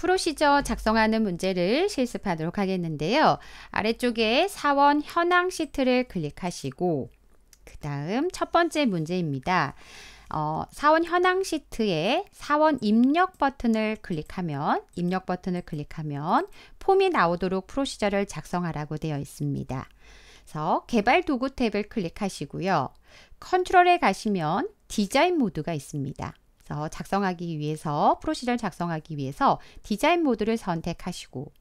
프로시저 작성하는 문제를 실습하도록 하겠는데요. 아래쪽에 사원 현황 시트를 클릭하시고 그 다음 첫 번째 문제입니다. 어, 사원 현황 시트에 사원 입력 버튼을 클릭하면 입력 버튼을 클릭하면 폼이 나오도록 프로시저를 작성하라고 되어 있습니다. 그래서 개발 도구 탭을 클릭하시고요. 컨트롤에 가시면 디자인 모드가 있습니다. 그래서 작성하기 위해서 프로시절 작성하기 위해서 디자인 모드를 선택하시고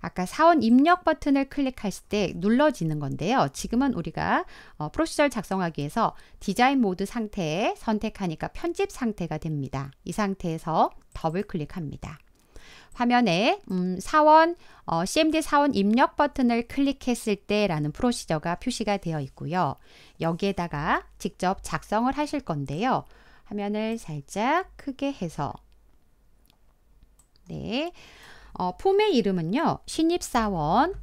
아까 사원 입력 버튼을 클릭하실 때 눌러지는 건데요. 지금은 우리가 어, 프로시절 작성하기 위해서 디자인 모드 상태 선택하니까 편집 상태가 됩니다. 이 상태에서 더블 클릭합니다. 화면에 음, 사원 어, CMD 사원 입력 버튼을 클릭했을 때라는 프로시저가 표시가 되어 있고요. 여기에다가 직접 작성을 하실 건데요. 화면을 살짝 크게 해서 네, 어, 폼의 이름은요. 신입사원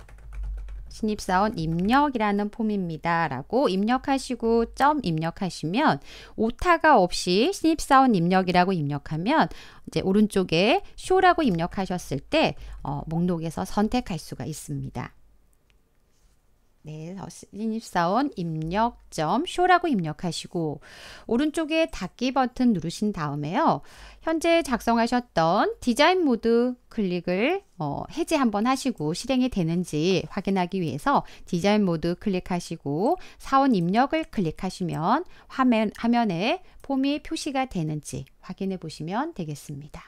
신입사원 입력이라는 폼입니다. 라고 입력하시고 점 입력하시면 오타가 없이 신입사원 입력이라고 입력하면 이제 오른쪽에 쇼라고 입력하셨을 때 어, 목록에서 선택할 수가 있습니다. 네, 신입사원 입력점 쇼라고 입력하시고 오른쪽에 닫기 버튼 누르신 다음에요. 현재 작성하셨던 디자인 모드 클릭을 어, 해제 한번 하시고 실행이 되는지 확인하기 위해서 디자인 모드 클릭하시고 사원 입력을 클릭하시면 화면, 화면에 폼이 표시가 되는지 확인해 보시면 되겠습니다.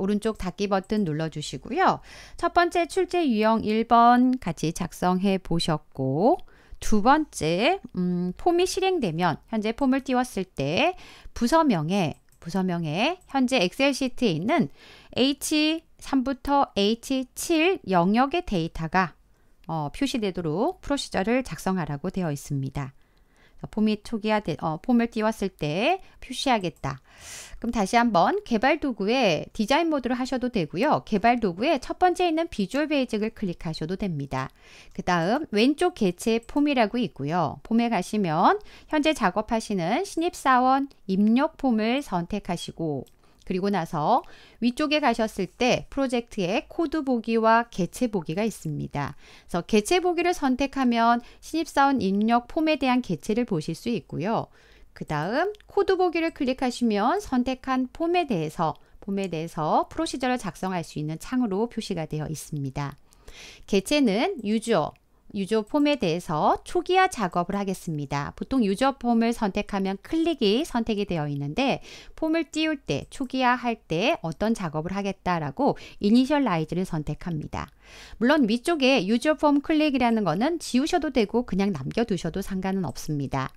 오른쪽 닫기 버튼 눌러주시고요. 첫 번째 출제 유형 1번 같이 작성해 보셨고 두 번째 음, 폼이 실행되면 현재 폼을 띄웠을 때 부서명에 부서명에 현재 엑셀 시트에 있는 H3부터 H7 영역의 데이터가 어, 표시되도록 프로시저를 작성하라고 되어 있습니다. 어, 봄이 초기화 어, 폼을 띄웠을 때 표시하겠다. 그럼 다시 한번 개발 도구의 디자인 모드를 하셔도 되고요. 개발 도구의 첫 번째 있는 비주얼 베이직을 클릭하셔도 됩니다. 그 다음 왼쪽 개체 폼이라고 있고요. 폼에 가시면 현재 작업하시는 신입사원 입력 폼을 선택하시고 그리고 나서 위쪽에 가셨을 때 프로젝트에 코드 보기와 개체 보기가 있습니다. 그래서 개체 보기를 선택하면 신입사원 입력 폼에 대한 개체를 보실 수 있고요. 그 다음 코드 보기를 클릭하시면 선택한 폼에 대해서 폼에 대해서 프로시저를 작성할 수 있는 창으로 표시가 되어 있습니다. 개체는 유저, 유저 폼에 대해서 초기화 작업을 하겠습니다. 보통 유저 폼을 선택하면 클릭이 선택이 되어 있는데 폼을 띄울 때, 초기화할 때 어떤 작업을 하겠다라고 이니셜라이즈를 선택합니다. 물론 위쪽에 유저 폼 클릭이라는 것은 지우셔도 되고 그냥 남겨두셔도 상관은 없습니다.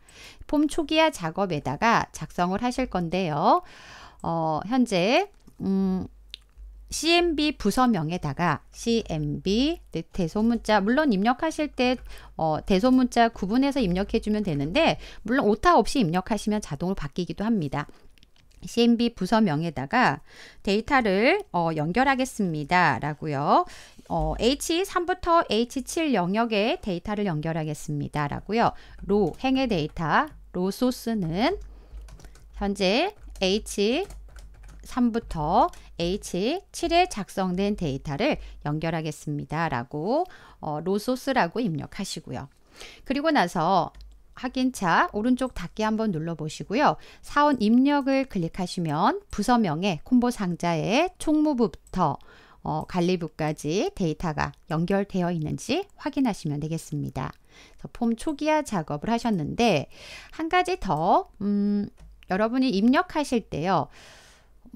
폼 초기화 작업에다가 작성을 하실 건데요. 어, 현재 음, CMB 부서명에다가 CMB 네, 대소문자 물론 입력하실 때 어, 대소문자 구분해서 입력해 주면 되는데 물론 오타 없이 입력하시면 자동으로 바뀌기도 합니다. CMB 부서명에다가 데이터를 어, 연결하겠습니다. 라고요. 어, H3부터 H7 영역에 데이터를 연결하겠습니다. 라고요. 로 행의 데이터 로 소스는 현재 H 3부터 H7에 작성된 데이터를 연결하겠습니다. 라고 어, 로소스라고 입력하시고요. 그리고 나서 확인차 오른쪽 닫기 한번 눌러보시고요. 사원 입력을 클릭하시면 부서명의 콤보 상자의 총무부부터 어, 관리부까지 데이터가 연결되어 있는지 확인하시면 되겠습니다. 폼 초기화 작업을 하셨는데 한 가지 더 음, 여러분이 입력하실 때요.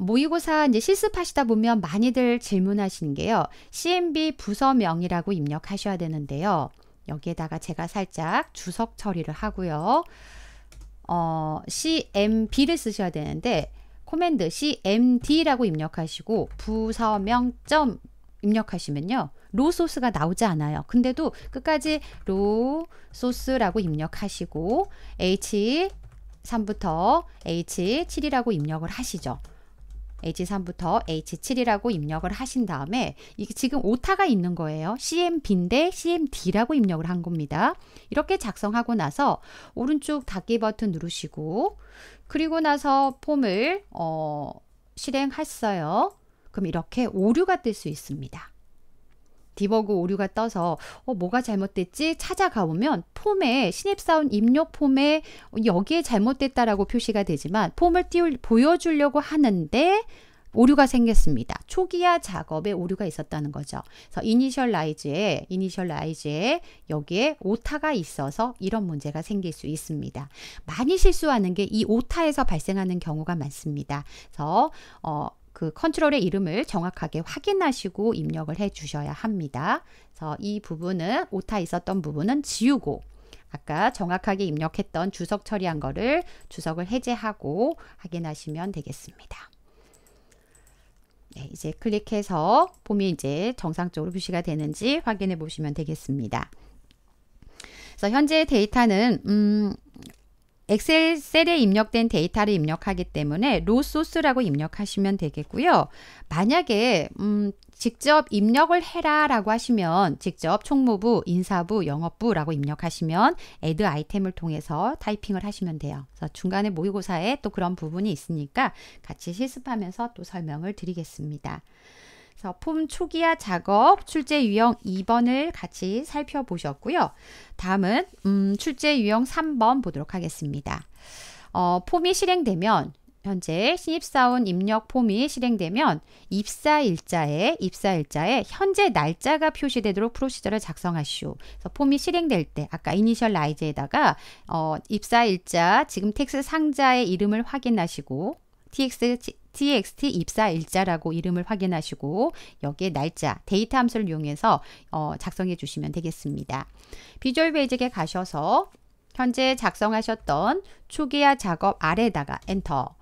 모의고사 이제 실습하시다 보면 많이들 질문하시는 게요. CMB 부서명이라고 입력하셔야 되는데요. 여기에다가 제가 살짝 주석 처리를 하고요. 어, CMB를 쓰셔야 되는데 코맨드 CMD라고 입력하시고 부서명 점 입력하시면요. 로 소스가 나오지 않아요. 근데도 끝까지 로 소스라고 입력하시고 H3부터 H7이라고 입력을 하시죠. H3부터 H7이라고 입력을 하신 다음에 이게 지금 오타가 있는 거예요. CMB인데 CMD라고 입력을 한 겁니다. 이렇게 작성하고 나서 오른쪽 닫기 버튼 누르시고 그리고 나서 폼을 어, 실행했어요. 그럼 이렇게 오류가 뜰 수 있습니다. 디버그 오류가 떠서 어, 뭐가 잘못됐지 찾아가 보면 폼에 신입사원 입력 폼에 여기에 잘못됐다라고 표시가 되지만 폼을 띄울 보여주려고 하는데 오류가 생겼습니다. 초기화 작업에 오류가 있었다는 거죠. 그래서 이니셜라이즈에 이니셜라이즈에 여기에 오타가 있어서 이런 문제가 생길 수 있습니다. 많이 실수하는 게 이 오타에서 발생하는 경우가 많습니다. 그래서 어, 그 컨트롤의 이름을 정확하게 확인하시고 입력을 해 주셔야 합니다. 그래서 이 부분은 오타 있었던 부분은 지우고 아까 정확하게 입력했던 주석 처리한 거를 주석을 해제하고 확인하시면 되겠습니다. 네, 이제 클릭해서 봄이 이제 정상적으로 표시가 되는지 확인해 보시면 되겠습니다. 그래서 현재 데이터는 음, 엑셀 셀에 입력된 데이터를 입력하기 때문에 로 소스라고 입력하시면 되겠고요. 만약에 음, 직접 입력을 해라 라고 하시면 직접 총무부, 인사부, 영업부라고 입력하시면 add 아이템을 통해서 타이핑을 하시면 돼요. 그래서 중간에 모의고사에 또 그런 부분이 있으니까 같이 실습하면서 또 설명을 드리겠습니다. 그래서 폼 초기화 작업 출제 유형 2번을 같이 살펴보셨고요. 다음은 음, 출제 유형 3번 보도록 하겠습니다. 어, 폼이 실행되면 현재 신입사원 입력 폼이 실행되면 입사 일자에 입사 일자에 현재 날짜가 표시되도록 프로시저를 작성하시오. 그래서 폼이 실행될 때 아까 이니셜 라이즈에다가 어, 입사 일자 지금 텍스 상자의 이름을 확인하시고 TX txt 입사 일자라고 이름을 확인하시고 여기에 날짜, 데이터 함수를 이용해서 어, 작성해 주시면 되겠습니다. 비주얼 베이직에 가셔서 현재 작성하셨던 초기화 작업 아래에다가 엔터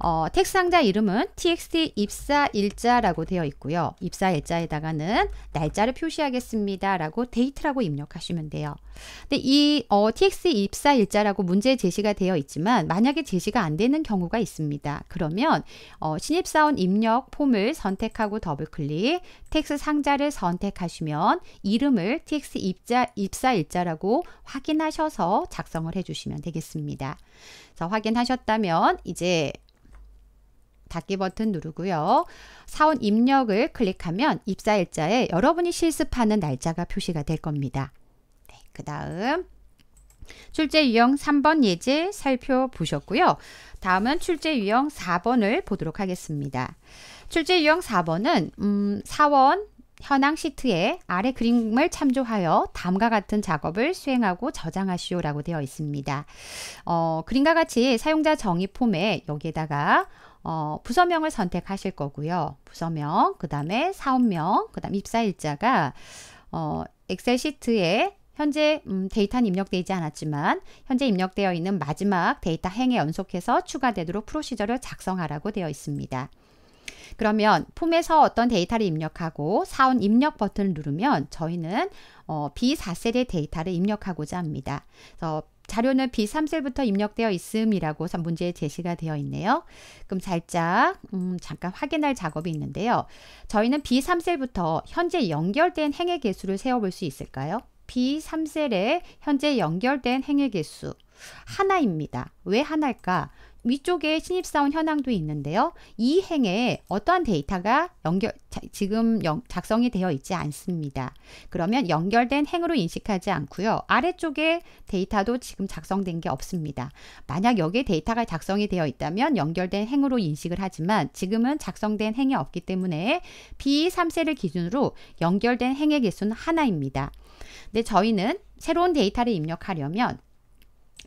어, 텍스 상자 이름은 txt 입사 일자라고 되어 있고요. 입사 일자에다가는 날짜를 표시하겠습니다. 라고 데이트라고 입력하시면 돼요. 근데 이 어, txt 입사 일자라고 문제 제시가 되어 있지만 만약에 제시가 안 되는 경우가 있습니다. 그러면 어, 신입사원 입력 폼을 선택하고 더블클릭 텍스 상자를 선택하시면 이름을 txt 입자, 입사 일자라고 확인하셔서 작성을 해주시면 되겠습니다. 확인하셨다면 이제 닫기 버튼 누르고요. 사원 입력을 클릭하면 입사일자에 여러분이 실습하는 날짜가 표시가 될 겁니다. 네, 그 다음 출제 유형 3번 예제 살펴보셨고요. 다음은 출제 유형 4번을 보도록 하겠습니다. 출제 유형 4번은 음, 사원 현황 시트에 아래 그림을 참조하여 다음과 같은 작업을 수행하고 저장하시오라고 되어 있습니다. 어, 그림과 같이 사용자 정의 폼에 여기에다가 어, 부서명을 선택하실 거고요. 부서명, 그 다음에 사업명, 그 다음 입사일자가 어, 엑셀 시트에 현재 음, 데이터는 입력되지 않았지만 현재 입력되어 있는 마지막 데이터 행에 연속해서 추가되도록 프로시저를 작성하라고 되어 있습니다. 그러면 폼에서 어떤 데이터를 입력하고 사원 입력 버튼을 누르면 저희는 어, B4셀의 데이터를 입력하고자 합니다. 그래서 자료는 B3셀부터 입력되어 있음이라고 문제에 제시가 되어 있네요. 그럼 살짝 음, 잠깐 확인할 작업이 있는데요. 저희는 B3셀부터 현재 연결된 행의 개수를 세어볼 수 있을까요? B3셀에 현재 연결된 행의 개수 하나입니다. 왜 하나일까? 위쪽에 신입사원 현황도 있는데요. 이 행에 어떠한 데이터가 연결, 자, 지금 영, 작성이 되어 있지 않습니다. 그러면 연결된 행으로 인식하지 않고요. 아래쪽에 데이터도 지금 작성된 게 없습니다. 만약 여기에 데이터가 작성이 되어 있다면 연결된 행으로 인식을 하지만 지금은 작성된 행이 없기 때문에 B3세를 기준으로 연결된 행의 개수는 하나입니다. 근데 저희는 새로운 데이터를 입력하려면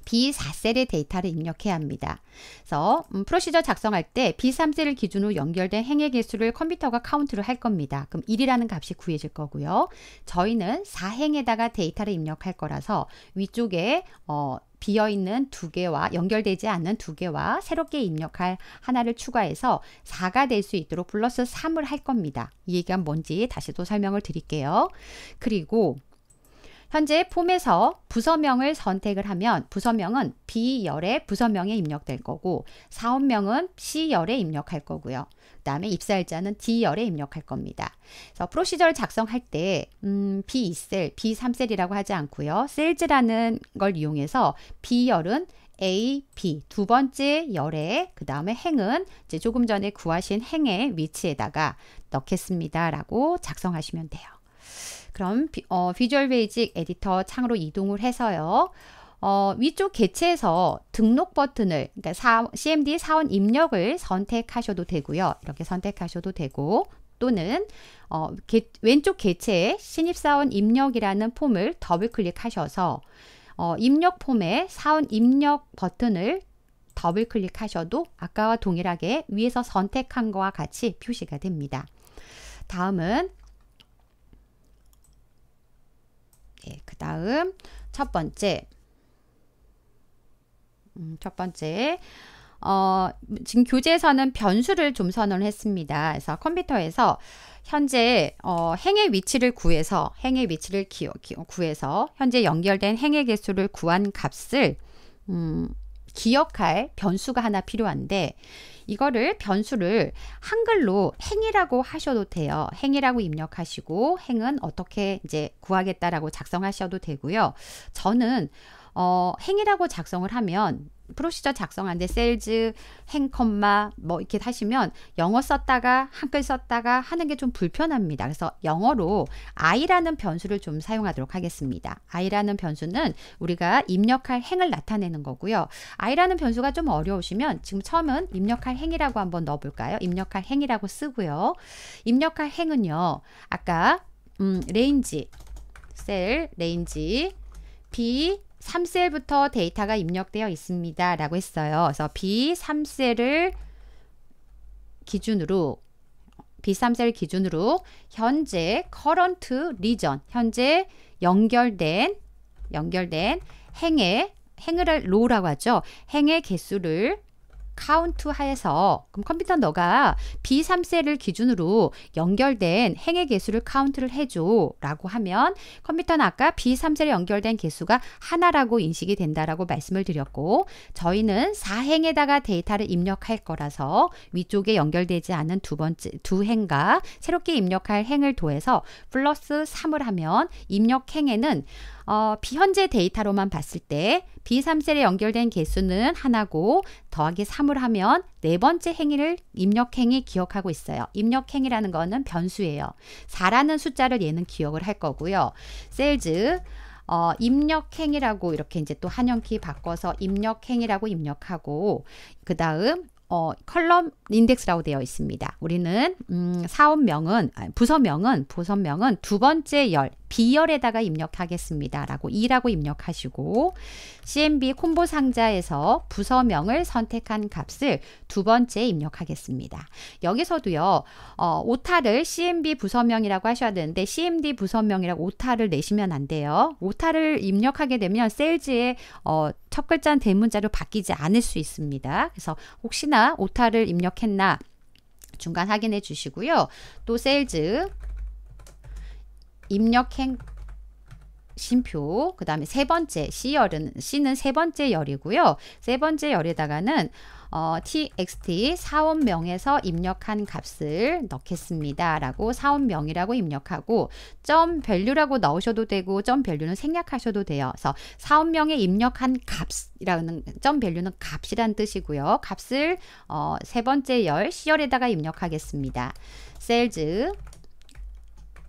B4셀의 데이터를 입력해야 합니다. 그래서 음, 프로시저 작성할 때 B3셀을 기준으로 연결된 행의 개수를 컴퓨터가 카운트를 할 겁니다. 그럼 1이라는 값이 구해질 거고요. 저희는 4행에다가 데이터를 입력할 거라서 위쪽에 어, 비어있는 두 개와 연결되지 않는 두 개와 새롭게 입력할 하나를 추가해서 4가 될 수 있도록 플러스 3을 할 겁니다. 이 얘기가 뭔지 다시 또 설명을 드릴게요. 그리고 현재 폼에서 부서명을 선택을 하면 부서명은 B열의 부서명에 입력될 거고 사업명은 C열에 입력할 거고요. 그 다음에 입사일자는 D열에 입력할 겁니다. 그래서 프로시저를 작성할 때 음, B2셀, B3셀이라고 하지 않고요. 셀즈라는 걸 이용해서 B열은 A, B 두 번째 열에 그 다음에 행은 이제 조금 전에 구하신 행의 위치에다가 넣겠습니다라고 작성하시면 돼요. 그럼 어, 비주얼 베이직 에디터 창으로 이동을 해서요. 어, 위쪽 개체에서 등록 버튼을 그러니까 사, CMD 사원 입력을 선택하셔도 되고요. 이렇게 선택하셔도 되고 또는 어, 개, 왼쪽 개체에 신입사원 입력이라는 폼을 더블 클릭하셔서 어, 입력 폼에 사원 입력 버튼을 더블 클릭하셔도 아까와 동일하게 위에서 선택한 것과 같이 표시가 됩니다. 다음은 예, 그 다음 첫 번째 음, 첫 번째 어, 지금 교재에서는 변수를 좀 선언을 했습니다. 그래서 컴퓨터에서 현재 어, 행의 위치를 구해서 행의 위치를 기어, 기어, 구해서 현재 연결된 행의 개수를 구한 값을 음, 기억할 변수가 하나 필요한데 이거를 변수를 한글로 행이라고 하셔도 돼요. 행이라고 입력하시고 행은 어떻게 이제 구하겠다라고 작성하셔도 되고요. 저는 어, 행이라고 작성을 하면 프로시저 작성하는데 셀즈, 행컴마 뭐 이렇게 하시면 영어 썼다가 한글 썼다가 하는 게 좀 불편합니다. 그래서 영어로 i라는 변수를 좀 사용하도록 하겠습니다. i라는 변수는 우리가 입력할 행을 나타내는 거고요. i라는 변수가 좀 어려우시면 지금 처음은 입력할 행이라고 한번 넣어볼까요? 입력할 행이라고 쓰고요. 입력할 행은요. 아까 음, 레인지, 셀, 레인지, 비, 3셀부터 데이터가 입력되어 있습니다. 라고 했어요. 그래서 B3셀을 기준으로 B3셀 기준으로 현재 current region 현재 연결된 연결된 행의 행을 로우라고 하죠. 행의 개수를 카운트 하에서 그럼 컴퓨터 너가 B3셀을 기준으로 연결된 행의 개수를 카운트를 해줘 라고 하면 컴퓨터는 아까 B3셀에 연결된 개수가 하나라고 인식이 된다라고 말씀을 드렸고 저희는 4행에다가 데이터를 입력할 거라서 위쪽에 연결되지 않은 두 번째 두 행과 새롭게 입력할 행을 더해서 플러스 3을 하면 입력행에는 어, 비현재 데이터로만 봤을 때 B3셀에 연결된 개수는 하나고 더하기 3을 하면 네 번째 행위를 입력행위 기억하고 있어요. 입력행위라는 거는 변수예요. 4라는 숫자를 얘는 기억을 할 거고요. 셀즈 어, 입력행위라고 이렇게 이제 또 한영키 바꿔서 입력행위라고 입력하고 그 다음 어, 컬럼 인덱스라고 되어 있습니다. 우리는 음, 사업명은 부서명은 부서명은 두 번째 열 비열에다가 입력하겠습니다. 라고 2라고 입력하시고 CMB 콤보 상자에서 부서명을 선택한 값을 두 번째 입력하겠습니다. 여기서도요. 어, 오타를 CMB 부서명이라고 하셔야 되는데 CMD 부서명이라고 오타를 내시면 안 돼요. 오타를 입력하게 되면 셀즈의 어, 첫 글자는 대문자로 바뀌지 않을 수 있습니다. 그래서 혹시나 오타를 입력했나 중간 확인해 주시고요. 또 세일즈 입력행 심표 그 다음에 세 번째 C열은 C는 세 번째 열이고요. 세 번째 열에다가는 어, txt 사원명에서 입력한 값을 넣겠습니다. 라고 사원명이라고 입력하고 점 밸류라고 넣으셔도 되고 점 밸류는 생략하셔도 돼요. 그래서 사원명에 입력한 값이라는 점 밸류는 값이란 뜻이고요. 값을 어, 세 번째 열 C열에다가 입력하겠습니다. 셀즈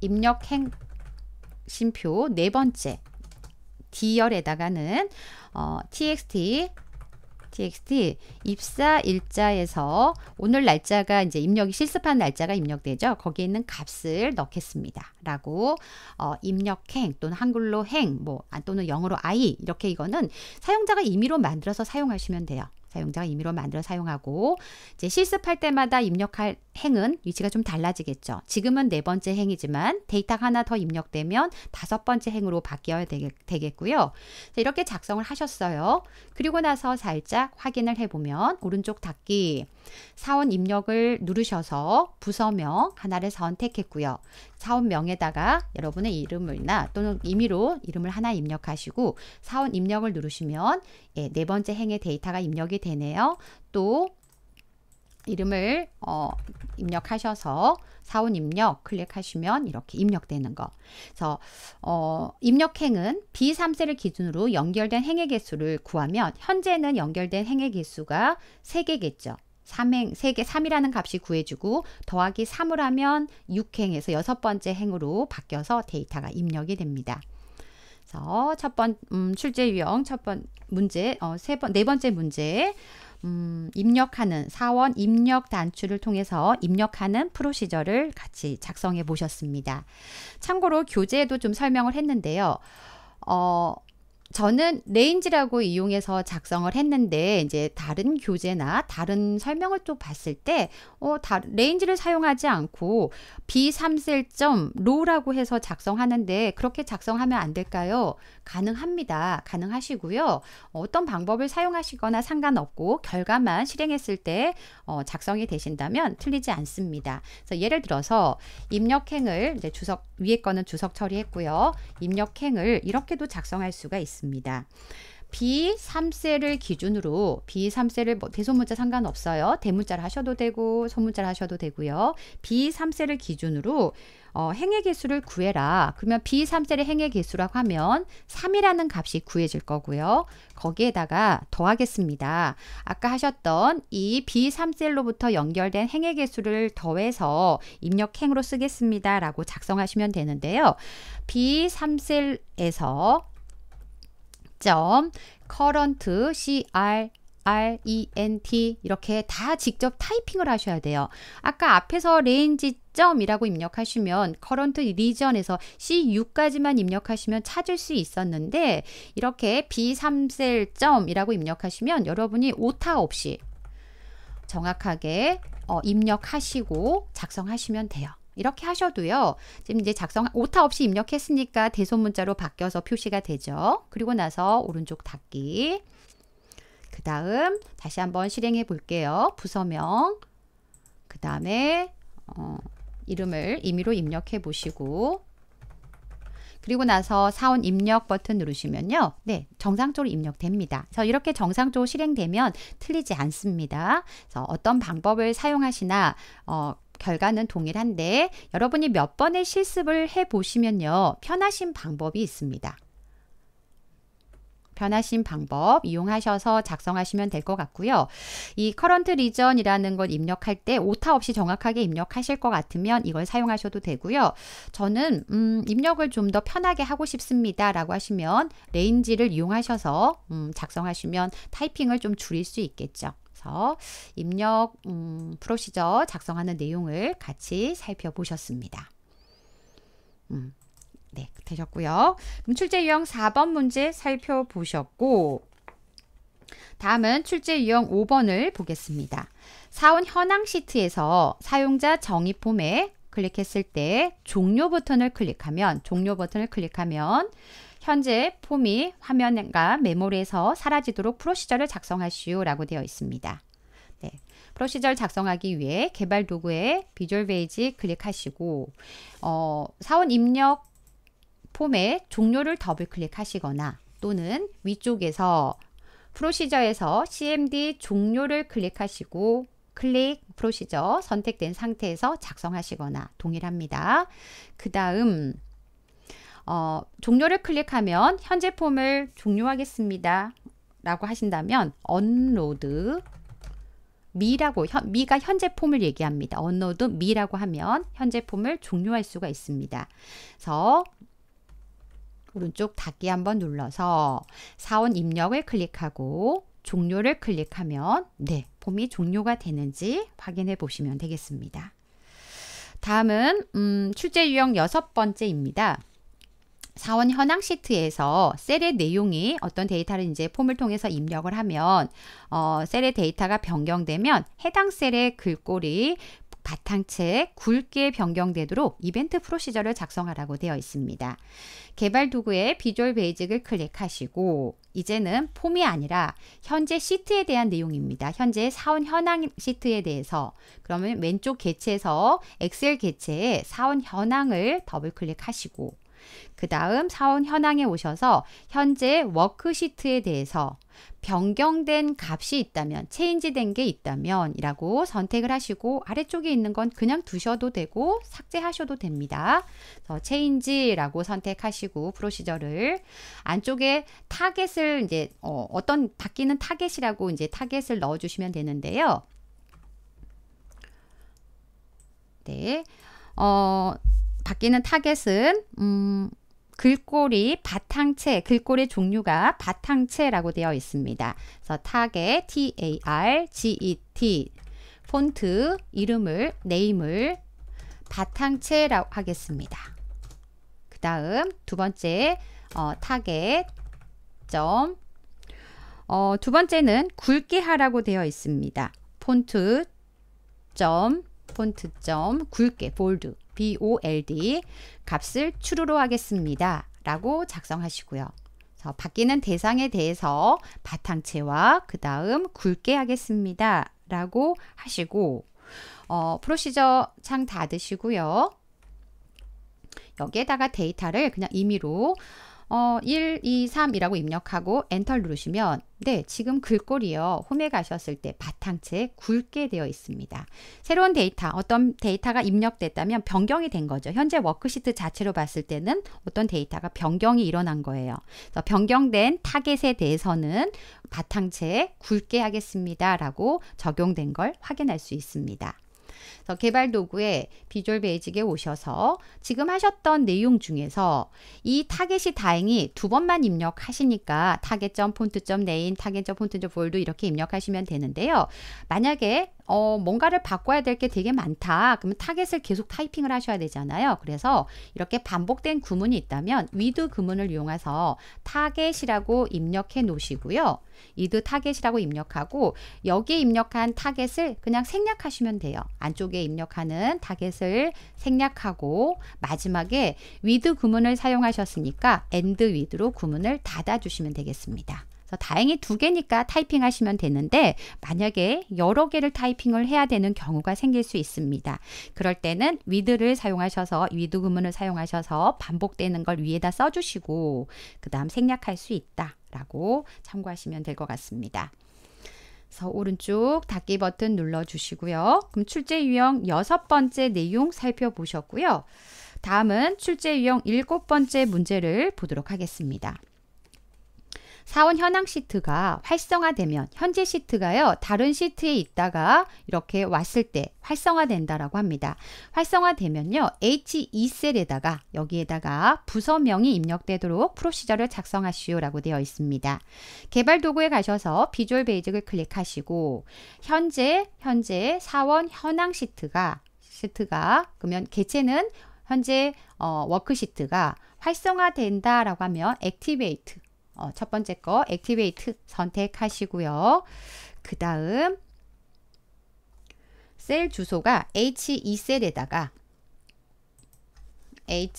입력행 심표 네 번째 D열에다가는 어, txt txt 입사 일자에서 오늘 날짜가 이제 입력이 실습한 날짜가 입력되죠. 거기에 있는 값을 넣겠습니다. 라고 어, 입력행 또는 한글로 행뭐 아, 또는 영어로 i 이렇게 이거는 사용자가 임의로 만들어서 사용하시면 돼요. 사용자가 임의로 만들어 사용하고 이제 실습할 때마다 입력할 행은 위치가 좀 달라지겠죠. 지금은 네 번째 행이지만 데이터 가 하나 더 입력되면 다섯 번째 행으로 바뀌어야 되겠, 고요 이렇게 작성을 하셨어요. 그리고 나서 살짝 확인을 해보면 오른쪽 닫기 사원 입력을 누르셔서 부서명 하나를 선택했고요. 사원명에다가 여러분의 이름이나 또는 임의로 이름을 하나 입력하시고 사원 입력을 누르시면 예, 네 번째 행의 데이터가 입력이 되네요. 또 이름을 어, 입력하셔서 사원 입력 클릭하시면 이렇게 입력되는 거. 그래서 어, 입력행은 B3세를 기준으로 연결된 행의 개수를 구하면 현재는 연결된 행의 개수가 3개겠죠. 3행, 3개 3이라는 값이 구해주고 더하기 3을 하면 6행에서 여섯 번째 행으로 바뀌어서 데이터가 입력이 됩니다. 그래서 첫번 음, 출제 유형 첫번 문제 어, 세번 네 번째 문제 음, 입력하는 사원 입력 단추를 통해서 입력하는 프로시저를 같이 작성해 보셨습니다. 참고로 교재에도 좀 설명을 했는데요. 어, 저는 레인지라고 이용해서 작성을 했는데 이제 다른 교재나 다른 설명을 또 봤을 때 어, 다, 레인지를 사용하지 않고 B3셀점 로우라고 해서 작성하는데 그렇게 작성하면 안 될까요? 가능합니다. 가능하시고요. 어떤 방법을 사용하시거나 상관없고 결과만 실행했을 때 어, 작성이 되신다면 틀리지 않습니다. 그래서 예를 들어서 입력행을 이제 주석 위에 거는 주석 처리했고요. 입력행을 이렇게도 작성할 수가 있습니다. 나왔습니다. B3세를 기준으로 B3세를 뭐 대소문자 상관없어요. 대문자를 하셔도 되고 소문자를 하셔도 되고요. B3세를 기준으로 어, 행의 개수를 구해라. 그러면 B3세를 행의 개수라고 하면 3이라는 값이 구해질 거고요. 거기에다가 더하겠습니다. 아까 하셨던 이 B3셀로부터 연결된 행의 개수를 더해서 입력행으로 쓰겠습니다. 라고 작성하시면 되는데요. B3셀에서 시점, current, CR, R, E, N, T 이렇게 다 직접 타이핑을 하셔야 돼요. 아까 앞에서 레인지 점이라고 입력하시면 커런트 리전에서 C6까지만 입력하시면 찾을 수 있었는데 이렇게 B3셀 점이라고 입력하시면 여러분이 오타 없이 정확하게 어, 입력하시고 작성하시면 돼요. 이렇게 하셔도요. 지금 이제 작성 오타 없이 입력했으니까 대소문자로 바뀌어서 표시가 되죠. 그리고 나서 오른쪽 닫기. 그 다음 다시 한번 실행해 볼게요. 부서명. 그 다음에 어, 이름을 임의로 입력해 보시고 그리고 나서 사원 입력 버튼 누르시면요. 네, 정상적으로 입력됩니다. 그래서 이렇게 정상적으로 실행되면 틀리지 않습니다. 그래서 어떤 방법을 사용하시나 어, 결과는 동일한데 여러분이 몇 번의 실습을 해 보시면요. 편하신 방법이 있습니다. 변하신 방법 이용하셔서 작성하시면 될 것 같고요. 이 커런트 리전이라는 걸 입력할 때 오타 없이 정확하게 입력하실 것 같으면 이걸 사용하셔도 되고요. 저는 음, 입력을 좀 더 편하게 하고 싶습니다. 라고 하시면 레인지를 이용하셔서 음, 작성하시면 타이핑을 좀 줄일 수 있겠죠. 그래서 입력 음, 프로시저 작성하는 내용을 같이 살펴보셨습니다. 음, 네, 되셨고요. 그럼 출제 유형 4번 문제 살펴보셨고 다음은 출제 유형 5번을 보겠습니다. 사원 현황 시트에서 사용자 정의 폼에 클릭했을 때 종료 버튼을 클릭하면 종료 버튼을 클릭하면 현재 폼이 화면과 메모리에서 사라지도록 프로시저를 작성하시오라고 되어 있습니다. 네. 프로시저를 작성하기 위해 개발 도구에 비주얼 베이직 클릭하시고 어, 사원 입력 폼의 종료를 더블 클릭하시거나 또는 위쪽에서 프로시저에서 CMD 종료를 클릭하시고 클릭 프로시저 선택된 상태에서 작성하시거나 동일합니다. 그 다음 어, 종료를 클릭하면 현재 폼을 종료하겠습니다. 라고 하신다면 언로드 미라고 현, 미가 현재 폼을 얘기합니다. 언로드 미라고 하면 현재 폼을 종료할 수가 있습니다. 그래서 오른쪽 닫기 한번 눌러서 사원 입력을 클릭하고 종료를 클릭하면 네, 폼이 종료가 되는지 확인해 보시면 되겠습니다. 다음은 음, 출제 유형 여섯 번째입니다. 사원 현황 시트에서 셀의 내용이 어떤 데이터를 이제 폼을 통해서 입력을 하면 어, 셀의 데이터가 변경되면 해당 셀의 글꼴이 바탕책 굵게 변경되도록 이벤트 프로시저를 작성하라고 되어 있습니다. 개발 도구의 비주얼 베이직을 클릭하시고 이제는 폼이 아니라 현재 시트에 대한 내용입니다. 현재 사원 현황 시트에 대해서 그러면 왼쪽 개체에서 엑셀 개체에 사원 현황을 더블 클릭하시고 그 다음 사원 현황에 오셔서 현재 워크시트에 대해서 변경된 값이 있다면, 체인지된 게 있다면 이라고 선택을 하시고 아래쪽에 있는 건 그냥 두셔도 되고 삭제하셔도 됩니다. 그래서 체인지라고 선택하시고 프로시저를 안쪽에 타겟을 이제 어, 어떤 바뀌는 타겟이라고 이제 타겟을 넣어주시면 되는데요. 네. 어, 바뀌는 타겟은 음, 글꼴이 바탕체, 글꼴의 종류가 바탕체라고 되어 있습니다. 그래서 타겟, T-A-R-G-E-T, e 폰트, 이름을, 네임을 바탕체라고 하겠습니다. 그 다음 두 번째 어, 타겟, 점, 어, 두 번째는 굵게 하라고 되어 있습니다. 폰트, 점, 폰트, 점, 굵게, 볼드. bold 값을 true로 하겠습니다. 라고 작성하시고요. 자, 바뀌는 대상에 대해서 바탕체와 그 다음 굵게 하겠습니다. 라고 하시고 어, 프로시저 창 닫으시고요. 여기에다가 데이터를 그냥 임의로 어, 1, 2, 3이라고 입력하고 엔터 누르시면 네, 지금 글꼴이요. 홈에 가셨을 때 바탕채 굵게 되어 있습니다. 새로운 데이터, 어떤 데이터가 입력됐다면 변경이 된 거죠. 현재 워크시트 자체로 봤을 때는 어떤 데이터가 변경이 일어난 거예요. 변경된 타겟에 대해서는 바탕채 굵게 하겠습니다. 라고 적용된 걸 확인할 수 있습니다. 그래서 개발 도구에 비주얼 베이직에 오셔서 지금 하셨던 내용 중에서 이 타겟이 다행히 두 번만 입력하시니까 타겟 점 폰트 점 네임 타겟 점 폰트 점 볼드 이렇게 입력하시면 되는데요. 만약에 어, 뭔가를 바꿔야 될 게 되게 많다. 그러면 타겟을 계속 타이핑을 하셔야 되잖아요. 그래서 이렇게 반복된 구문이 있다면 위드 구문을 이용해서 타겟이라고 입력해 놓으시고요. 이드 타겟이라고 입력하고 여기에 입력한 타겟을 그냥 생략하시면 돼요. 안쪽에 입력하는 타겟을 생략하고 마지막에 위드 구문을 사용하셨으니까 엔드 위드로 구문을 닫아주시면 되겠습니다. 다행히 두 개니까 타이핑하시면 되는데 만약에 여러 개를 타이핑을 해야 되는 경우가 생길 수 있습니다. 그럴 때는 위드를 사용하셔서 위드 구문을 사용하셔서 반복되는 걸 위에다 써주시고 그 다음 생략할 수 있다라고 참고하시면 될 것 같습니다. 서 오른쪽 닫기 버튼 눌러주시고요. 그럼 출제 유형 여섯 번째 내용 살펴보셨고요. 다음은 출제 유형 일곱 번째 문제를 보도록 하겠습니다. 사원 현황 시트가 활성화되면 현재 시트가요. 다른 시트에 있다가 이렇게 왔을 때 활성화된다라고 합니다. 활성화되면요. H2셀에다가 e 여기에다가 부서명이 입력되도록 프로시저를 작성하시오라고 되어 있습니다. 개발 도구에 가셔서 비주얼 베이직을 클릭하시고 현재 현재 사원 현황 시트가 시트가 그러면 개체는 현재 어, 워크시트가 활성화된다라고 하면 액티베이트 어, 첫 번째 거 액티베이트 선택하시고요. 그 다음 셀 주소가 H2셀에다가 e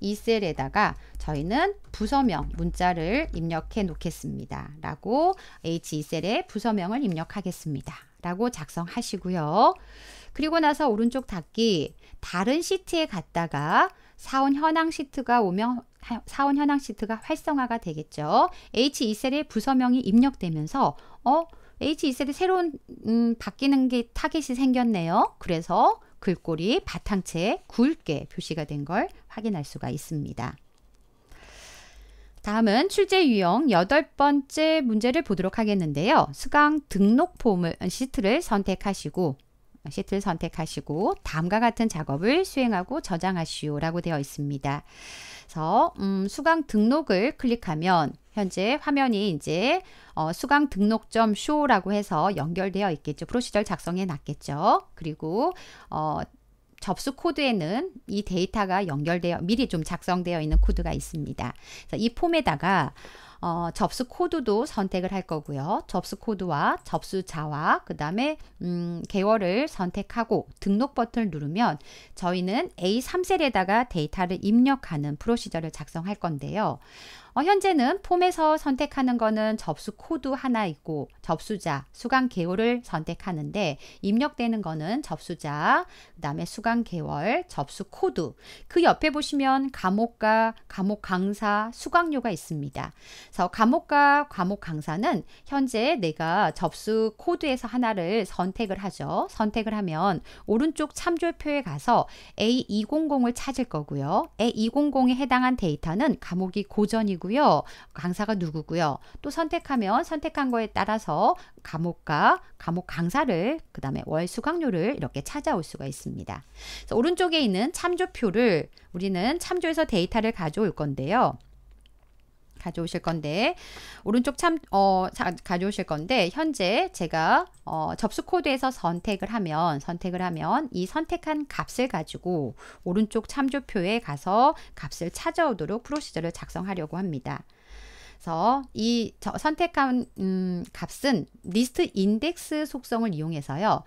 H2셀에다가 e 저희는 부서명 문자를 입력해 놓겠습니다. 라고 H2셀에 e 부서명을 입력하겠습니다. 라고 작성하시고요. 그리고 나서 오른쪽 닫기 다른 시트에 갔다가 사원 현황 시트가 오면 사원 현황 시트가 활성화가 되겠죠. H2셀의 e 부서명이 입력되면서 어 H2셀이 e 새로운 음, 바뀌는 게 타겟이 생겼네요. 그래서 글꼴이 바탕채 굵게 표시가 된 걸 확인할 수가 있습니다. 다음은 출제 유형 여덟 번째 문제를 보도록 하겠는데요. 수강 등록 폼을 시트를 선택하시고 시트를 선택하시고 다음과 같은 작업을 수행하고 저장하시오라고 되어 있습니다. 그래서 음, 수강 등록을 클릭하면 현재 화면이 이제 어, 수강 등록점 쇼라고 해서 연결되어 있겠죠. 프로시절 작성해 놨겠죠. 그리고 어, 접수 코드에는 이 데이터가 연결되어 미리 좀 작성되어 있는 코드가 있습니다. 이 폼에다가 어, 접수 코드도 선택을 할 거고요. 접수 코드와 접수자와 그 다음에 음, 개월을 선택하고 등록 버튼을 누르면 저희는 A3셀에다가 데이터를 입력하는 프로시저를 작성할 건데요. 어, 현재는 폼에서 선택하는 거는 접수 코드 하나 있고 접수자, 수강 개월을 선택하는데 입력되는 거는 접수자, 그 다음에 수강 개월, 접수 코드. 그 옆에 보시면 감옥과 감옥 강사, 수강료가 있습니다. 그래서 과목과 과목 강사는 현재 내가 접수 코드에서 하나를 선택을 하죠. 선택을 하면 오른쪽 참조표에 가서 A200을 찾을 거고요. A200에 해당한 데이터는 감옥이 고전이고 되고요. 강사가 누구고요. 또 선택하면 선택한 거에 따라서 과목과 과목 강사를 그 다음에 월 수강료를 이렇게 찾아올 수가 있습니다. 오른쪽에 있는 참조표를 우리는 참조에서 데이터를 가져올 건데요. 가져오실 건데 오른쪽 참 어 가져오실 건데 현재 제가 어, 접수 코드에서 선택을 하면 선택을 하면 이 선택한 값을 가지고 오른쪽 참조표에 가서 값을 찾아오도록 프로시저를 작성하려고 합니다. 그래서 이 저, 선택한 음, 값은 리스트 인덱스 속성을 이용해서요.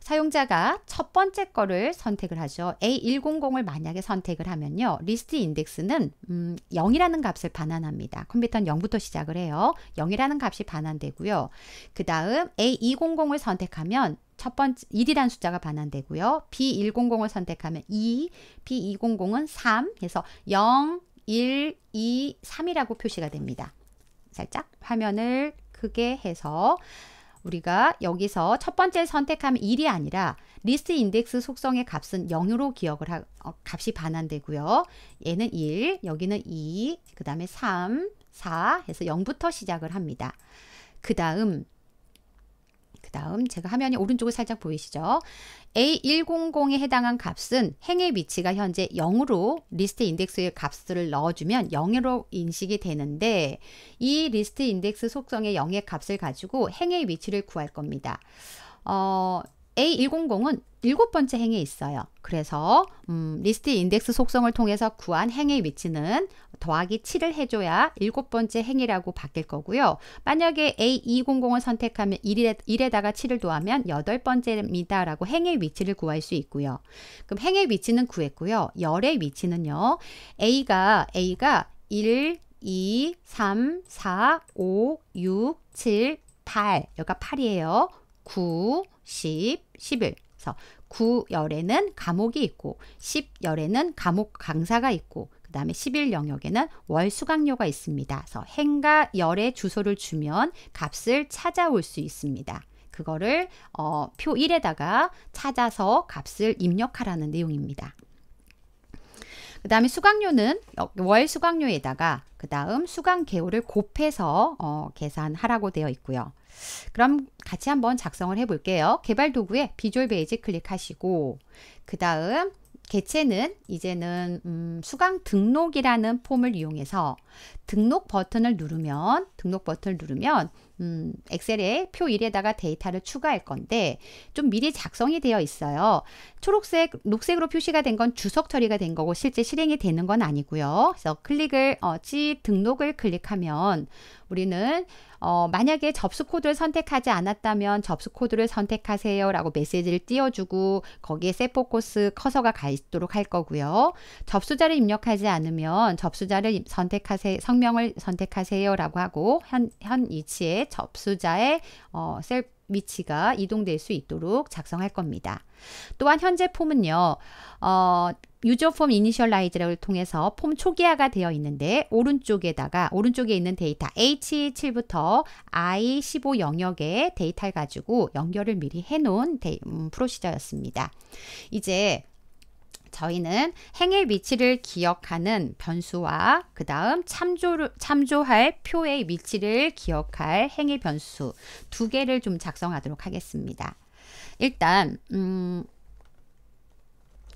사용자가 첫 번째 거를 선택을 하죠. A100을 만약에 선택을 하면요. 리스트 인덱스는 음, 0이라는 값을 반환합니다. 컴퓨터는 0부터 시작을 해요. 0이라는 값이 반환되고요. 그 다음 A200을 선택하면 첫 번째 1이라는 숫자가 반환되고요. B100을 선택하면 2, B200은 3, 해서 0, 1, 2, 3이라고 표시가 됩니다. 살짝 화면을 크게 해서 우리가 여기서 첫 번째 선택하면 1이 아니라 리스트 인덱스 속성의 값은 0으로 기억을 하, 어, 값이 반환되고요. 얘는 1, 여기는 2, 그 다음에 3, 4 해서 0부터 시작을 합니다. 그 다음 그 다음 제가 화면이 오른쪽을 살짝 보이시죠? A100에 해당한 값은 행의 위치가 현재 0으로 리스트 인덱스의 값을 넣어주면 0으로 인식이 되는데 이 리스트 인덱스 속성의 0의 값을 가지고 행의 위치를 구할 겁니다. 어, A100은 일곱 번째 행에 있어요. 그래서 음, 리스트 인덱스 속성을 통해서 구한 행의 위치는 더하기 7을 해줘야 일곱 번째 행이라고 바뀔 거고요. 만약에 A200을 선택하면 1에, 다가 7을 더하면 여덟 번째입니다. 라고 행의 위치를 구할 수 있고요. 그럼 행의 위치는 구했고요. 열의 위치는요. A가 A가 1, 2, 3, 4, 5, 6, 7, 8 여기가 8이에요. 9, 10, 11. 그래서 9열에는 감옥이 있고 10열에는 감옥 강사가 있고 그 다음에 11 영역에는 월수강료가 있습니다. 그래서 행과 열의 주소를 주면 값을 찾아올 수 있습니다. 그거를 어, 표 1에다가 찾아서 값을 입력하라는 내용입니다. 그 다음에 수강료는 월 수강료에다가 그 다음 수강 개월을 곱해서 어, 계산하라고 되어 있고요. 그럼 같이 한번 작성을 해볼게요. 개발 도구에 비주얼 베이직 클릭하시고 그 다음 개체는 이제는 음, 수강 등록이라는 폼을 이용해서 등록 버튼을 누르면 등록 버튼을 누르면 음, 엑셀에 표 1에다가 데이터를 추가할 건데 좀 미리 작성이 되어 있어요. 초록색, 녹색으로 표시가 된 건 주석 처리가 된 거고 실제 실행이 되는 건 아니고요. 그래서 클릭을 어, 지 등록을 클릭하면 우리는 어, 만약에 접수 코드를 선택하지 않았다면 접수 코드를 선택하세요 라고 메시지를 띄워주고 거기에 세포코스 커서가 가 있도록 할 거고요. 접수자를 입력하지 않으면 접수자를 선택하세요 성명을 선택하세요 라고 하고 현, 현 이치에 접수자의 어, 셀 위치가 이동될 수 있도록 작성할 겁니다. 또한 현재 폼은요. 어, 유저 폼 이니셜라이즈를 통해서 폼 초기화가 되어 있는데 오른쪽에다가 오른쪽에 있는 데이터 H7부터 I15 영역의 데이터를 가지고 연결을 미리 해놓은 음, 프로시저였습니다. 이제 저희는 행의 위치를 기억하는 변수와 그 다음 참조할 표의 위치를 기억할 행의 변수 두 개를 좀 작성하도록 하겠습니다. 일단 음,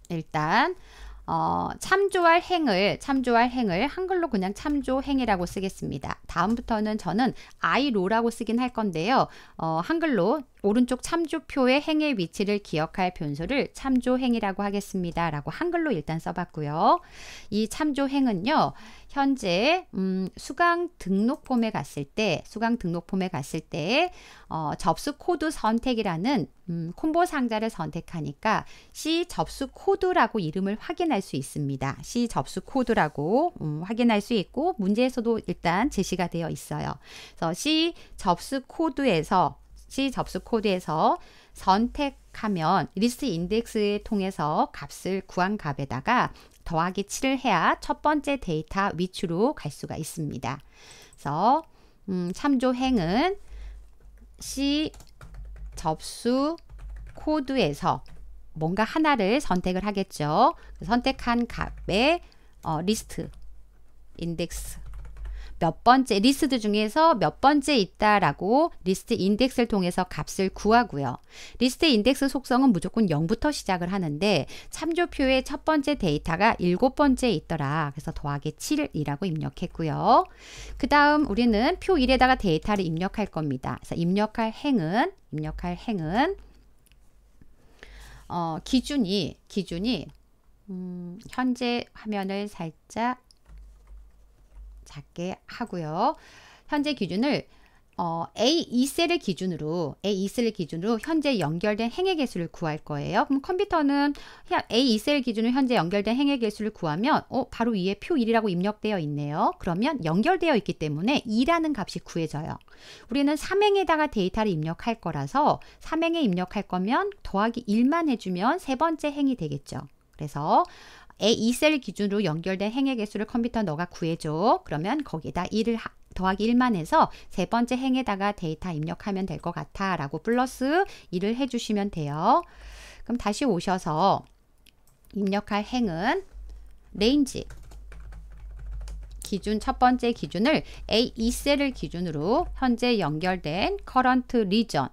일단 어, 참조할 행을 참조할 행을 한글로 그냥 참조행이라고 쓰겠습니다. 다음부터는 저는 아로라고 쓰긴 할 건데요. 어, 한글로 오른쪽 참조표의 행의 위치를 기억할 변수를 참조행이라고 하겠습니다. 라고 한글로 일단 써봤고요. 이 참조행은요. 현재 음, 수강 등록폼에 갔을 때 수강 등록폼에 갔을 때 어, 접수 코드 선택이라는 음, 콤보 상자를 선택하니까 C 접수 코드라고 이름을 확인할 수 있습니다. C 접수 코드라고 음, 확인할 수 있고 문제에서도 일단 제시가 되어 있어요. 그래서 C 접수 코드에서 값이 접수 코드에서 선택하면 리스트 인덱스 통해서 값을 구한 값에다가 더하기 7을 해야 첫 번째 데이터 위추로 갈 수가 있습니다. 그래서 음, 참조행은 C 접수 코드에서 뭔가 하나를 선택을 하겠죠. 선택한 값의 어, 리스트 인덱스 몇 번째 리스트 중에서 몇 번째 있다라고 리스트 인덱스를 통해서 값을 구하고요. 리스트 인덱스 속성은 무조건 0부터 시작을 하는데 참조표의 첫 번째 데이터가 일곱 번째 있더라. 그래서 더하기 7이라고 입력했고요. 그 다음 우리는 표 1에다가 데이터를 입력할 겁니다. 그래서 입력할 행은 입력할 행은 어, 기준이 기준이 음, 현재 화면을 살짝 작게 하고요. 현재 기준을 어, A2셀을 기준으로 A2셀을 기준으로 현재 연결된 행의 개수를 구할 거예요. 그럼 컴퓨터는 A2셀 기준으로 현재 연결된 행의 개수를 구하면 어, 바로 위에 표 1이라고 입력되어 있네요. 그러면 연결되어 있기 때문에 2라는 값이 구해져요. 우리는 삼행에다가 데이터를 입력할 거라서 삼행에 입력할 거면 더하기 1만 해주면 세 번째 행이 되겠죠. 그래서 A2셀 기준으로 연결된 행의 개수를 컴퓨터 너가 구해줘. 그러면 거기다 에 1을 더하기 1만 해서 세 번째 행에다가 데이터 입력하면 될 것 같아 라고 플러스 1을 해주시면 돼요. 그럼 다시 오셔서 입력할 행은 레인지 기준 첫 번째 기준을 A2셀을 기준으로 현재 연결된 current region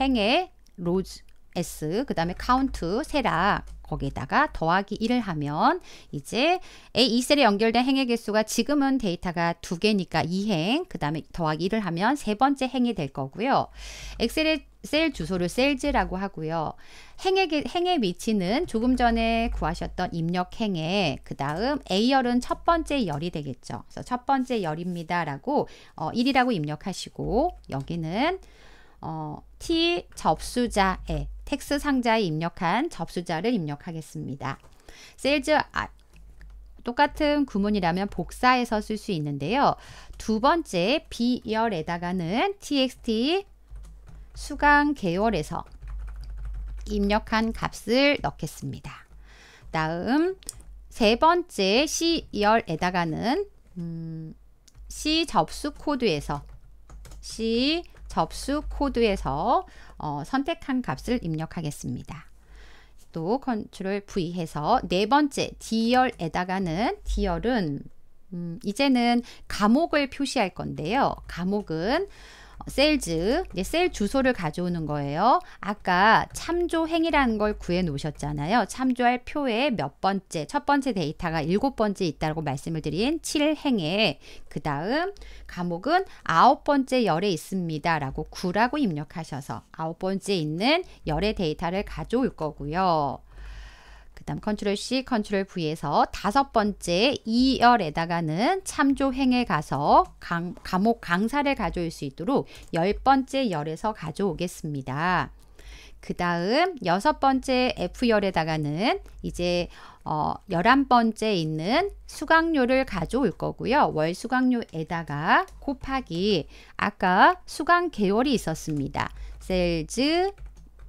행의 rows s 그 다음에 count 세락 거기에다가 더하기 1을 하면 이제 A2셀에 연결된 행의 개수가 지금은 데이터가 두 개니까 2행 그 다음에 더하기 1을 하면 세 번째 행이 될 거고요. 엑셀의 셀 주소를 셀즈라고 하고요. 행의, 행의 위치는 조금 전에 구하셨던 입력행에 그 다음 A열은 첫 번째 열이 되겠죠. 그래서 첫 번째 열입니다. 라고 어, 1이라고 입력하시고 여기는 어, T 접수자에 텍스 상자에 입력한 접수자를 입력하겠습니다. 셀즈 아, 똑같은 구문이라면 복사해서 쓸 수 있는데요. 두 번째 B열에다가는 txt 수강 계열에서 입력한 값을 넣겠습니다. 다음 세 번째 C열에다가는 음, C 접수 코드에서 C 접수 코드에서 어, 선택한 값을 입력하겠습니다. 또 컨트롤 V 해서 네 번째 D열에다가는 D열은 음, 이제는 감옥을 표시할 건데요. 감옥은 셀즈, 이제 셀 주소를 가져오는 거예요. 아까 참조 행이라는 걸 구해 놓으셨잖아요. 참조할 표에몇 번째, 첫 번째 데이터가 일곱 번째 있다고 말씀을 드린 7행에 그 다음 과목은 아홉 번째 열에 있습니다. 라고 9라고 입력하셔서 아홉 번째 있는 열의 데이터를 가져올 거고요. 그 다음 컨트롤 C, 컨트롤 V에서 다섯 번째 2열에다가는 참조행에 가서 강, 감옥 강사를 가져올 수 있도록 열 번째 열에서 가져오겠습니다. 그 다음 여섯 번째 F열에다가는 이제 어, 11번째 있는 수강료를 가져올 거고요. 월 수강료에다가 곱하기 아까 수강 계열이 있었습니다. 셀즈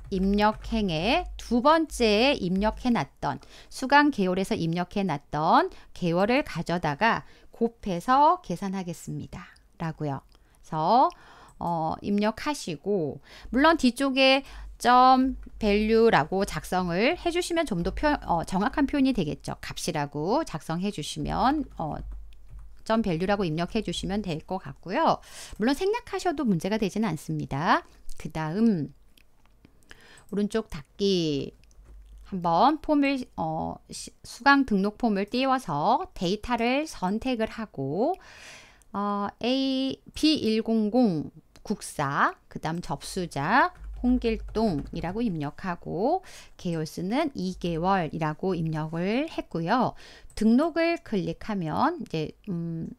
입력행에 두 번째에 입력해놨던 수강 계열에서 입력해놨던 계열을 가져다가 곱해서 계산하겠습니다. 라고요. 그래서 어, 입력하시고 물론 뒤쪽에 점 value라고 작성을 해주시면 좀더 어, 정확한 표현이 되겠죠. 값이라고 작성해 주시면 어, 점 value라고 입력해 주시면 될 것 같고요. 물론 생략하셔도 문제가 되지는 않습니다. 그 다음 오른쪽 닫기 한번 폼을 어, 수강 등록 폼을 띄워서 데이터를 선택을 하고 어, A B100 국사 그 다음 접수자 홍길동이라고 입력하고 개월수는 2개월이라고 입력을 했고요. 등록을 클릭하면 이제 음,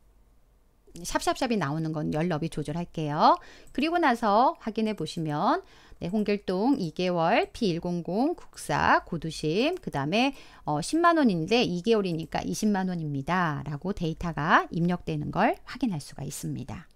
샵샵샵이 나오는 건열럽이 조절할게요. 그리고 나서 확인해 보시면 네, 홍길동 2개월 P100 국사 고두심 그 다음에 어, 10만원인데 2개월이니까 20만원입니다. 라고 데이터가 입력되는 걸 확인할 수가 있습니다.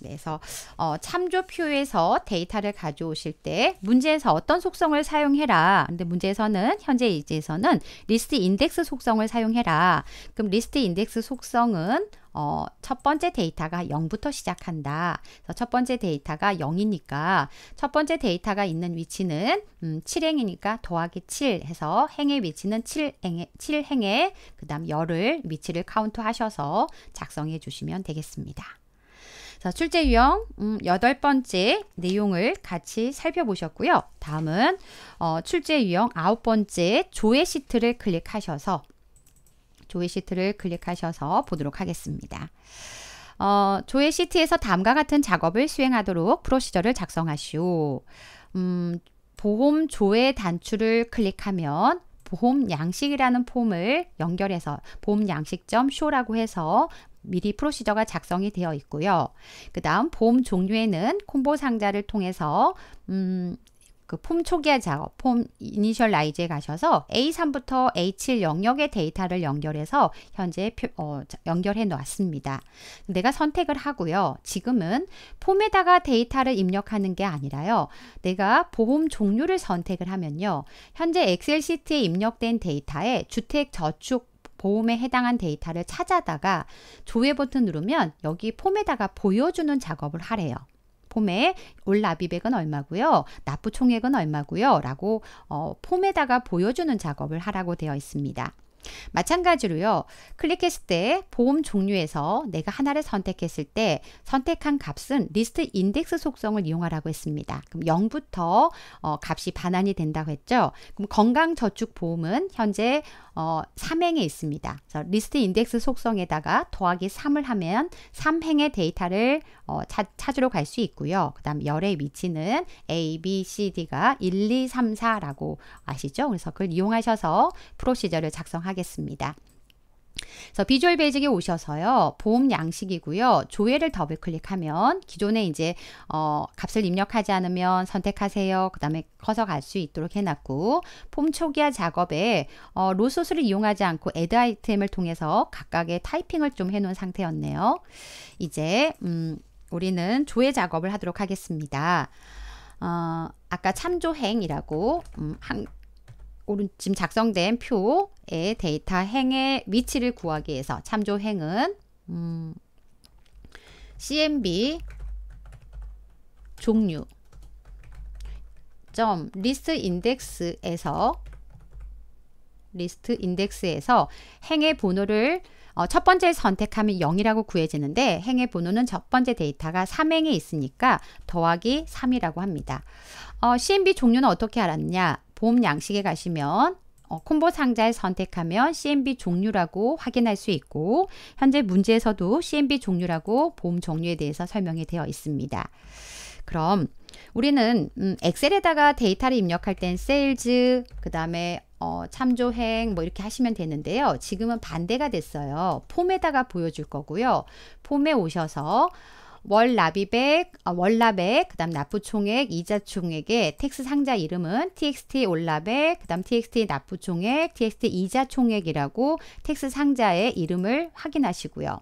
그래서 어, 참조표에서 데이터를 가져오실 때 문제에서 어떤 속성을 사용해라. 근데 문제에서는 현재 이제서는 리스트 인덱스 속성을 사용해라. 그럼 리스트 인덱스 속성은 어, 첫 번째 데이터가 0부터 시작한다. 그래서 첫 번째 데이터가 0이니까 첫 번째 데이터가 있는 위치는 음, 7행이니까 더하기 7 해서 행의 위치는 7행에, 7행에 그 다음 열을 위치를 카운트 하셔서 작성해 주시면 되겠습니다. 자, 출제 유형 음, 여덟 번째 내용을 같이 살펴보셨고요. 다음은 어, 출제 유형 아홉 번째 조회 시트를 클릭하셔서 조회 시트를 클릭하셔서 보도록 하겠습니다. 어, 조회 시트에서 다음과 같은 작업을 수행하도록 프로시저를 작성하시오. 음, 보험 조회 단추를 클릭하면 보험 양식이라는 폼을 연결해서 보험 양식점 쇼라고 해서 미리 프로시저가 작성이 되어 있고요. 그 다음 봄 종류에는 콤보 상자를 통해서 음, 그 폼 초기화 작업, 폼 이니셜라이즈에 가셔서 A3부터 A7 영역의 데이터를 연결해서 현재 어, 연결해 놓았습니다. 내가 선택을 하고요. 지금은 폼에다가 데이터를 입력하는 게 아니라요. 내가 보험 종류를 선택을 하면요. 현재 엑셀 시트에 입력된 데이터에 주택 저축 보험에 해당한 데이터를 찾아다가 조회 버튼 누르면 여기 폼에다가 보여주는 작업을 하래요. 폼에 올납비백은 얼마고요. 납부 총액은 얼마고요. 라고 어, 폼에다가 보여주는 작업을 하라고 되어 있습니다. 마찬가지로요. 클릭했을 때 보험 종류에서 내가 하나를 선택했을 때 선택한 값은 리스트 인덱스 속성을 이용하라고 했습니다. 그럼 0부터 어, 값이 반환이 된다고 했죠. 그럼 건강저축보험은 현재 어, 3행에 있습니다. 그래서 리스트 인덱스 속성에다가 더하기 3을 하면 3행의 데이터를 어, 찾, 찾으러 갈 수 있고요. 그 다음 열의 위치는 A, B, C, D가 1, 2, 3, 4라고 아시죠? 그래서 그걸 이용하셔서 프로시저를 작성하 하겠습니다 그래서 비주얼 베이직에 오셔서요. 보험 양식이고요. 조회를 더블 클릭하면 기존에 이제 어, 값을 입력하지 않으면 선택하세요. 그 다음에 커서 갈 수 있도록 해놨고 폼 초기화 작업에 어, 로소스를 이용하지 않고 애드 아이템을 통해서 각각의 타이핑을 좀 해놓은 상태였네요. 이제 음, 우리는 조회 작업을 하도록 하겠습니다. 어, 아까 참조행이라고 음, 한, 오른, 지금 작성된 표 데이터의 데이터 행의 위치를 구하기 위해서 참조 행은 음, CMB 종류 점 리스트 인덱스에서 리스트 인덱스에서 행의 번호를 어, 첫 번째 선택하면 0이라고 구해지는데 행의 번호는 첫 번째 데이터가 3행에 있으니까 더하기 3이라고 합니다. 어, CMB 종류는 어떻게 알았냐? 보험 양식에 가시면 어, 콤보 상자를 선택하면 CMB 종류라고 확인할 수 있고 현재 문제에서도 CMB 종류라고 보험 종류에 대해서 설명이 되어 있습니다. 그럼 우리는 음, 엑셀에다가 데이터를 입력할 땐 세일즈 그 다음에 어, 참조행 뭐 이렇게 하시면 되는데요. 지금은 반대가 됐어요. 폼에다가 보여줄 거고요. 폼에 오셔서 월 납입액, 어, 월 납액, 그다음 납부총액, 이자총액의 텍스 상자 이름은 TXT 올납액, 그다음 TXT 납부총액, TXT 이자총액이라고 텍스 상자의 이름을 확인하시고요.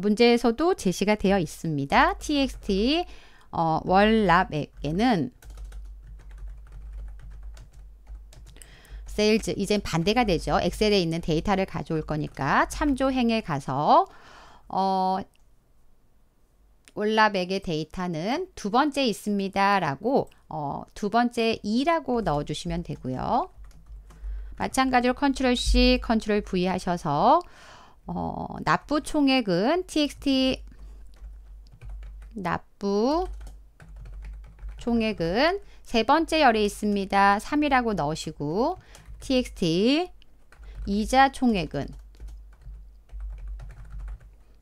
문제에서도 제시가 되어 있습니다. TXT 어, 월납액에는 세일즈 이젠 반대가 되죠. 엑셀에 있는 데이터를 가져올 거니까 참조행에 가서 어, 올라백의 데이터는 두 번째 있습니다. 라고 어, 두 번째 2라고 넣어주시면 되고요. 마찬가지로 컨트롤 C, 컨트롤 V 하셔서 어, 납부 총액은 txt 납부 총액은 세 번째 열에 있습니다. 3이라고 넣으시고 txt 이자 총액은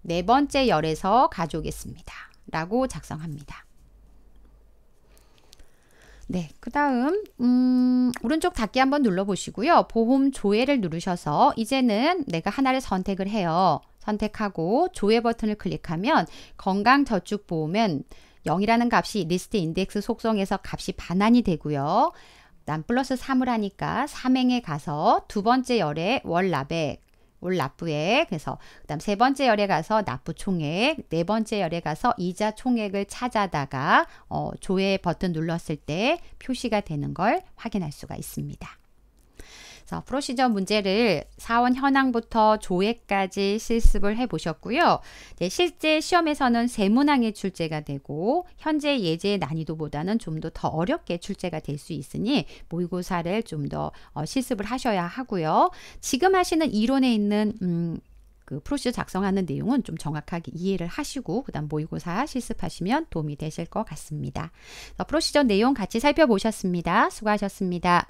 네 번째 열에서 가져오겠습니다. 라고 작성합니다. 네, 그 다음 음, 오른쪽 닫기 한번 눌러보시고요. 보험 조회를 누르셔서 이제는 내가 하나를 선택을 해요. 선택하고 조회 버튼을 클릭하면 건강저축보험은 0이라는 값이 리스트 인덱스 속성에서 값이 반환이 되고요. 난 플러스 3을 하니까 3행에 가서 두 번째 열에 월납액 올 납부액. 그래서 그다음 세 번째 열에 가서 납부 총액, 네 번째 열에 가서 이자 총액을 찾아다가 어, 조회 버튼 눌렀을 때 표시가 되는 걸 확인할 수가 있습니다. 그래서 프로시저 문제를 사원 현황부터 조회까지 실습을 해보셨고요. 네, 실제 시험에서는 세문항의 출제가 되고 현재 예제 의 난이도보다는 좀 더 어렵게 출제가 될 수 있으니 모의고사를 좀더 어, 실습을 하셔야 하고요. 지금 하시는 이론에 있는 음, 그 프로시저 작성하는 내용은 좀 정확하게 이해를 하시고 그다음 모의고사 실습하시면 도움이 되실 것 같습니다. 어, 프로시저 내용 같이 살펴보셨습니다. 수고하셨습니다.